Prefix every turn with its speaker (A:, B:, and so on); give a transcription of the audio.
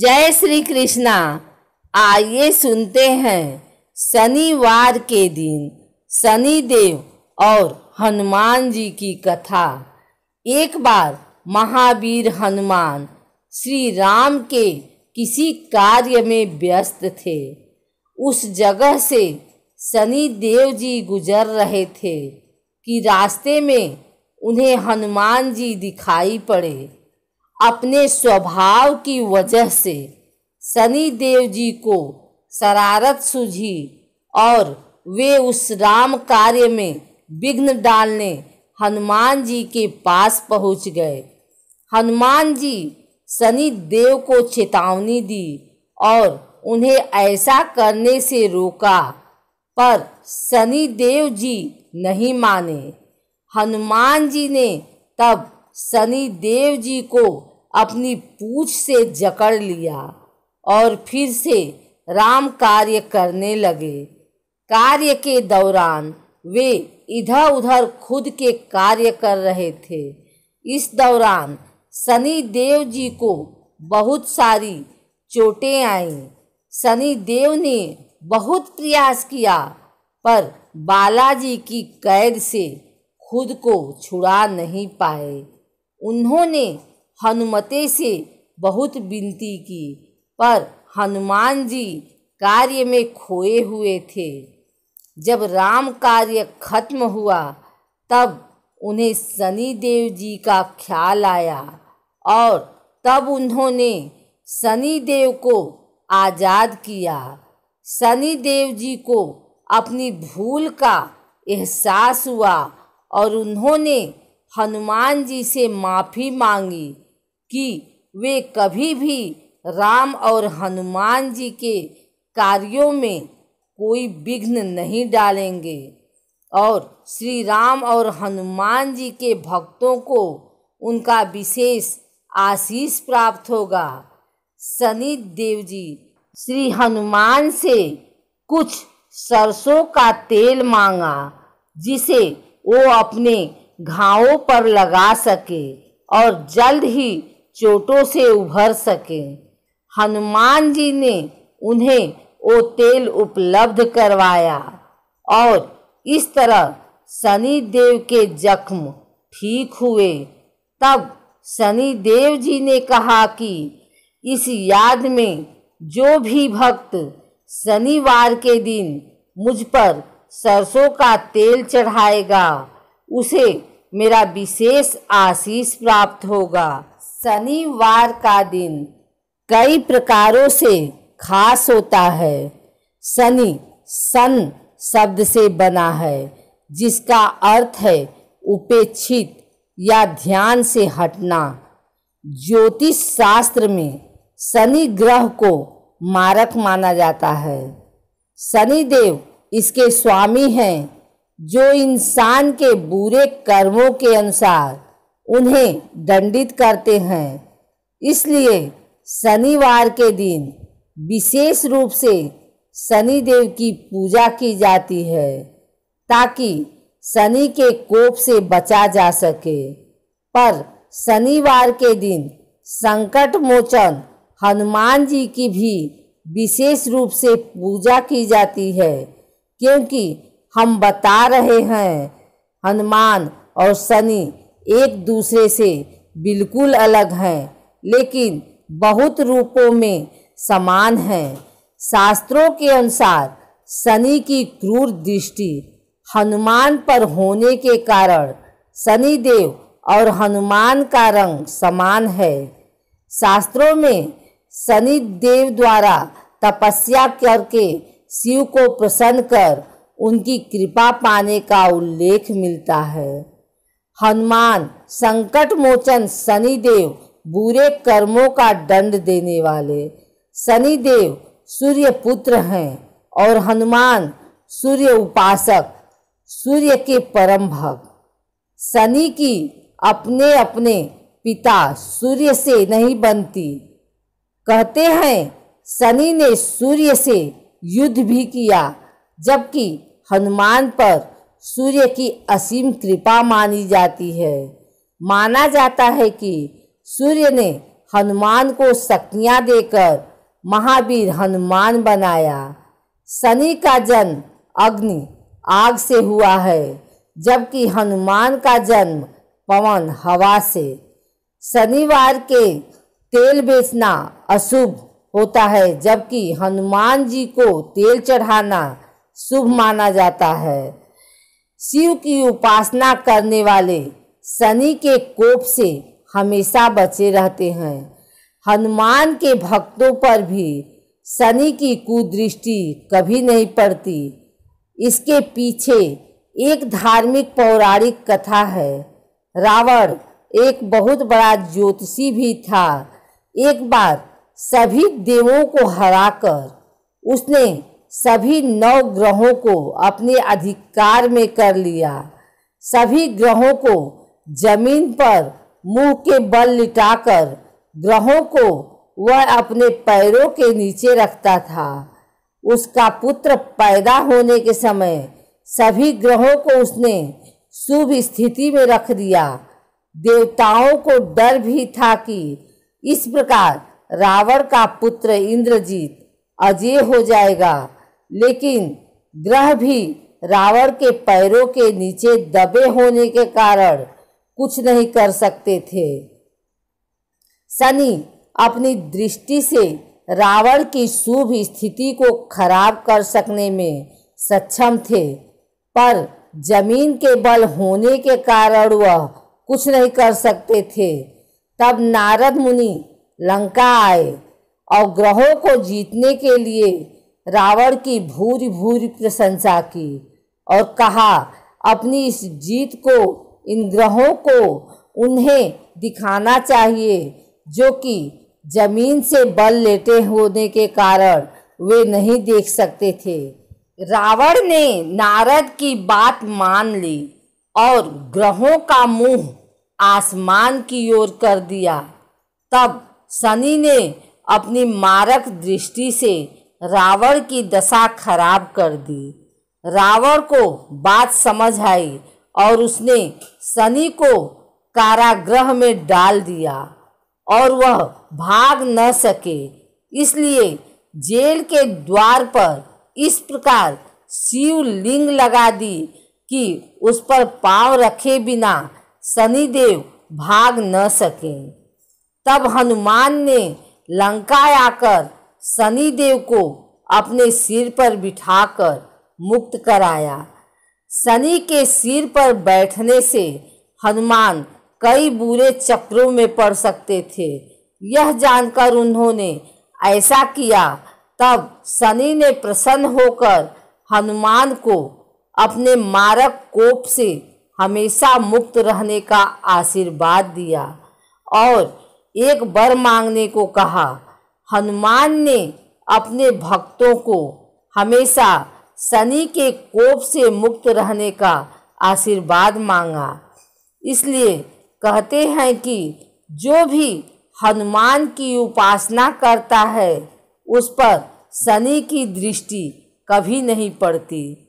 A: जय श्री कृष्णा आइए सुनते हैं शनिवार के दिन शनि देव और हनुमान जी की कथा एक बार महावीर हनुमान श्री राम के किसी कार्य में व्यस्त थे उस जगह से शनि देव जी गुजर रहे थे कि रास्ते में उन्हें हनुमान जी दिखाई पड़े अपने स्वभाव की वजह से सनी देव जी को शरारत सूझी और वे उस राम कार्य में विघ्न डालने हनुमान जी के पास पहुंच गए हनुमान जी सनी देव को चेतावनी दी और उन्हें ऐसा करने से रोका पर सनी देव जी नहीं माने हनुमान जी ने तब सनी देव जी को अपनी पूछ से जकड़ लिया और फिर से राम कार्य करने लगे कार्य के दौरान वे इधर उधर खुद के कार्य कर रहे थे इस दौरान सनी देव जी को बहुत सारी चोटें आईं सनी देव ने बहुत प्रयास किया पर बालाजी की कैद से खुद को छुड़ा नहीं पाए उन्होंने हनुमते से बहुत विनती की पर हनुमान जी कार्य में खोए हुए थे जब राम कार्य खत्म हुआ तब उन्हें सनी देव जी का ख्याल आया और तब उन्होंने सनी देव को आज़ाद किया सनी देव जी को अपनी भूल का एहसास हुआ और उन्होंने हनुमान जी से माफ़ी मांगी कि वे कभी भी राम और हनुमान जी के कार्यों में कोई विघ्न नहीं डालेंगे और श्री राम और हनुमान जी के भक्तों को उनका विशेष आशीष प्राप्त होगा सनी देव जी श्री हनुमान से कुछ सरसों का तेल मांगा जिसे वो अपने घावों पर लगा सके और जल्द ही चोटों से उभर सके हनुमान जी ने उन्हें वो तेल उपलब्ध करवाया और इस तरह शनि देव के जख्म ठीक हुए तब शनि देव जी ने कहा कि इस याद में जो भी भक्त शनिवार के दिन मुझ पर सरसों का तेल चढ़ाएगा उसे मेरा विशेष आशीष प्राप्त होगा शनिवार का दिन कई प्रकारों से खास होता है शनि सन शब्द से बना है जिसका अर्थ है उपेक्षित या ध्यान से हटना ज्योतिष शास्त्र में शनि ग्रह को मारक माना जाता है शनि देव इसके स्वामी हैं जो इंसान के बुरे कर्मों के अनुसार उन्हें दंडित करते हैं इसलिए शनिवार के दिन विशेष रूप से शनि देव की पूजा की जाती है ताकि शनि के कोप से बचा जा सके पर शनिवार के दिन संकट मोचन हनुमान जी की भी विशेष रूप से पूजा की जाती है क्योंकि हम बता रहे हैं हनुमान और शनि एक दूसरे से बिल्कुल अलग है लेकिन बहुत रूपों में समान है शास्त्रों के अनुसार शनि की क्रूर दृष्टि हनुमान पर होने के कारण शनि देव और हनुमान का रंग समान है शास्त्रों में शनि देव द्वारा तपस्या करके शिव को प्रसन्न कर उनकी कृपा पाने का उल्लेख मिलता है हनुमान संकट मोचन शनिदेव बुरे कर्मों का दंड देने वाले शनिदेव सूर्य पुत्र हैं और हनुमान सूर्य उपासक सूर्य के परम भक्त शनि की अपने अपने पिता सूर्य से नहीं बनती कहते हैं शनि ने सूर्य से युद्ध भी किया जबकि हनुमान पर सूर्य की असीम कृपा मानी जाती है माना जाता है कि सूर्य ने हनुमान को शक्तियाँ देकर महावीर हनुमान बनाया शनि का जन्म अग्नि आग से हुआ है जबकि हनुमान का जन्म पवन हवा से शनिवार के तेल बेचना अशुभ होता है जबकि हनुमान जी को तेल चढ़ाना शुभ माना जाता है शिव की उपासना करने वाले शनि के कोप से हमेशा बचे रहते हैं हनुमान के भक्तों पर भी शनि की कुदृष्टि कभी नहीं पड़ती इसके पीछे एक धार्मिक पौराणिक कथा है रावण एक बहुत बड़ा ज्योतिषी भी था एक बार सभी देवों को हराकर उसने सभी नौ ग्रहों को अपने अधिकार में कर लिया सभी ग्रहों को जमीन पर मुंह के बल लिटाकर ग्रहों को वह अपने पैरों के नीचे रखता था उसका पुत्र पैदा होने के समय सभी ग्रहों को उसने शुभ स्थिति में रख दिया देवताओं को डर भी था कि इस प्रकार रावण का पुत्र इंद्रजीत अजय हो जाएगा लेकिन ग्रह भी रावण के पैरों के नीचे दबे होने के कारण कुछ नहीं कर सकते थे सनी अपनी दृष्टि से रावण की शुभ स्थिति को खराब कर सकने में सक्षम थे पर जमीन के बल होने के कारण वह कुछ नहीं कर सकते थे तब नारद मुनि लंका आए और ग्रहों को जीतने के लिए रावण की भूरी भूरी प्रशंसा की और कहा अपनी इस जीत को इन ग्रहों को उन्हें दिखाना चाहिए जो कि जमीन से बल लेटे होने के कारण वे नहीं देख सकते थे रावण ने नारद की बात मान ली और ग्रहों का मुंह आसमान की ओर कर दिया तब शनि ने अपनी मारक दृष्टि से रावण की दशा खराब कर दी रावण को बात समझ आई और उसने शनि को कारागृह में डाल दिया और वह भाग न सके इसलिए जेल के द्वार पर इस प्रकार शिवलिंग लगा दी कि उस पर पांव रखे बिना शनिदेव भाग न सके तब हनुमान ने लंका आकर शनिदेव को अपने सिर पर बिठाकर मुक्त कराया शनि के सिर पर बैठने से हनुमान कई बुरे चक्रों में पड़ सकते थे यह जानकर उन्होंने ऐसा किया तब शनि ने प्रसन्न होकर हनुमान को अपने मारक कोप से हमेशा मुक्त रहने का आशीर्वाद दिया और एक बर मांगने को कहा हनुमान ने अपने भक्तों को हमेशा शनि के कोप से मुक्त रहने का आशीर्वाद मांगा इसलिए कहते हैं कि जो भी हनुमान की उपासना करता है उस पर शनि की दृष्टि कभी नहीं पड़ती